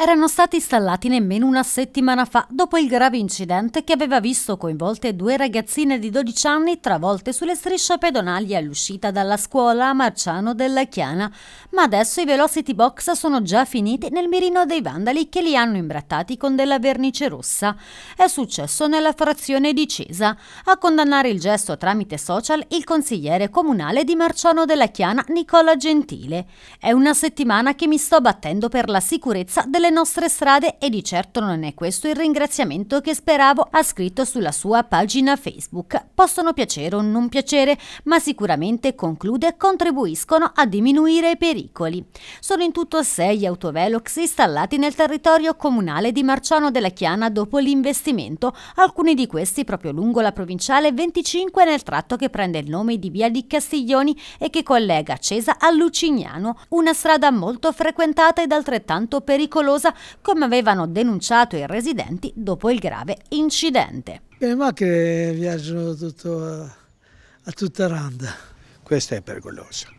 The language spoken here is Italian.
erano stati installati nemmeno una settimana fa dopo il grave incidente che aveva visto coinvolte due ragazzine di 12 anni travolte sulle strisce pedonali all'uscita dalla scuola a Marciano della Chiana. Ma adesso i velocity box sono già finiti nel mirino dei vandali che li hanno imbrattati con della vernice rossa. È successo nella frazione di Cesa. A condannare il gesto tramite social il consigliere comunale di Marciano della Chiana Nicola Gentile. È una settimana che mi sto battendo per la sicurezza delle sulle nostre strade e di certo non è questo il ringraziamento che speravo ha scritto sulla sua pagina Facebook. Possono piacere o non piacere, ma sicuramente conclude contribuiscono a diminuire i pericoli. Sono in tutto sei autovelox installati nel territorio comunale di Marciano della Chiana dopo l'investimento, alcuni di questi proprio lungo la provinciale 25 nel tratto che prende il nome di Via di Castiglioni e che collega Cesa a Lucignano, una strada molto frequentata ed altrettanto pericolosa pericolosa, come avevano denunciato i residenti dopo il grave incidente. Le macchine viaggiano tutto a, eh, a tutta randa. Questa è pericolosa